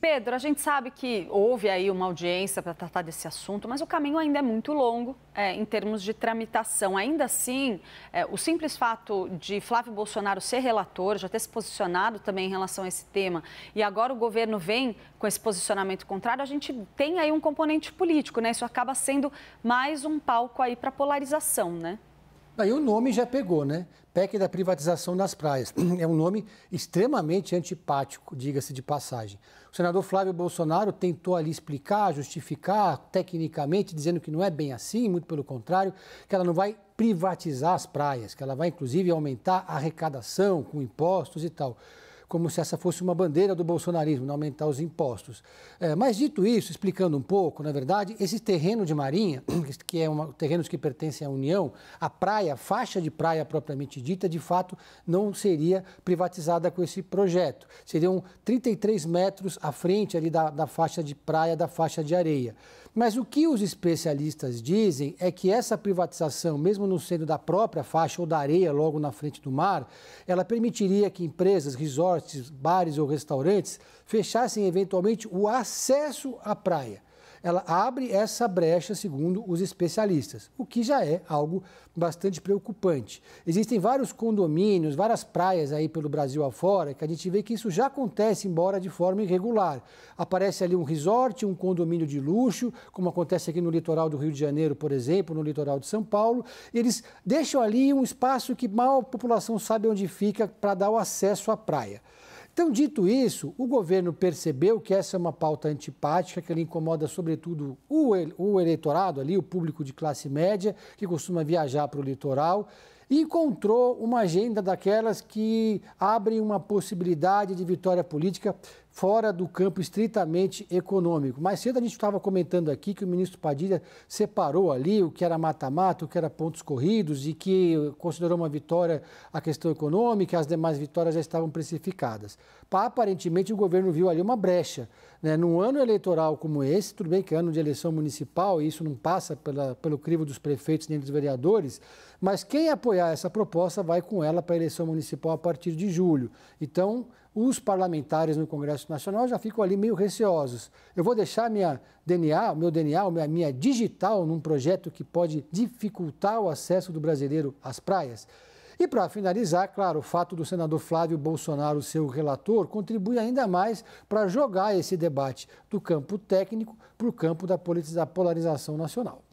Pedro, a gente sabe que houve aí uma audiência para tratar desse assunto, mas o caminho ainda é muito longo é, em termos de tramitação. Ainda assim, é, o simples fato de Flávio Bolsonaro ser relator, já ter se posicionado também em relação a esse tema, e agora o governo vem com esse posicionamento contrário, a gente tem aí um componente político, né? Isso acaba sendo mais um palco aí para polarização, né? Daí o nome já pegou, né? PEC da privatização das praias. É um nome extremamente antipático, diga-se de passagem. O senador Flávio Bolsonaro tentou ali explicar, justificar tecnicamente, dizendo que não é bem assim, muito pelo contrário, que ela não vai privatizar as praias, que ela vai inclusive aumentar a arrecadação com impostos e tal como se essa fosse uma bandeira do bolsonarismo, não né, aumentar os impostos. É, mas dito isso, explicando um pouco, na verdade, esse terreno de Marinha, que é um terrenos que pertencem à União, a praia, a faixa de praia propriamente dita, de fato não seria privatizada com esse projeto. Seriam 33 metros à frente ali da, da faixa de praia, da faixa de areia. Mas o que os especialistas dizem é que essa privatização, mesmo não sendo da própria faixa ou da areia logo na frente do mar, ela permitiria que empresas, resorts, bares ou restaurantes fechassem eventualmente o acesso à praia ela abre essa brecha, segundo os especialistas, o que já é algo bastante preocupante. Existem vários condomínios, várias praias aí pelo Brasil afora, que a gente vê que isso já acontece, embora de forma irregular. Aparece ali um resort, um condomínio de luxo, como acontece aqui no litoral do Rio de Janeiro, por exemplo, no litoral de São Paulo. Eles deixam ali um espaço que mal a população sabe onde fica para dar o acesso à praia. Então, dito isso, o governo percebeu que essa é uma pauta antipática, que ela incomoda sobretudo o, o eleitorado ali, o público de classe média, que costuma viajar para o litoral encontrou uma agenda daquelas que abrem uma possibilidade de vitória política fora do campo estritamente econômico. Mais cedo a gente estava comentando aqui que o ministro Padilha separou ali o que era mata-mata, o que era pontos corridos e que considerou uma vitória a questão econômica, as demais vitórias já estavam precificadas. Aparentemente o governo viu ali uma brecha. Né? Num ano eleitoral como esse, tudo bem que é ano de eleição municipal e isso não passa pela, pelo crivo dos prefeitos nem dos vereadores, mas quem apoiar apoiar essa proposta vai com ela para a eleição municipal a partir de julho. Então, os parlamentares no Congresso Nacional já ficam ali meio receosos. Eu vou deixar minha DNA, meu DNA, minha, minha digital num projeto que pode dificultar o acesso do brasileiro às praias? E para finalizar, claro, o fato do senador Flávio Bolsonaro ser o relator contribui ainda mais para jogar esse debate do campo técnico para o campo da polarização nacional.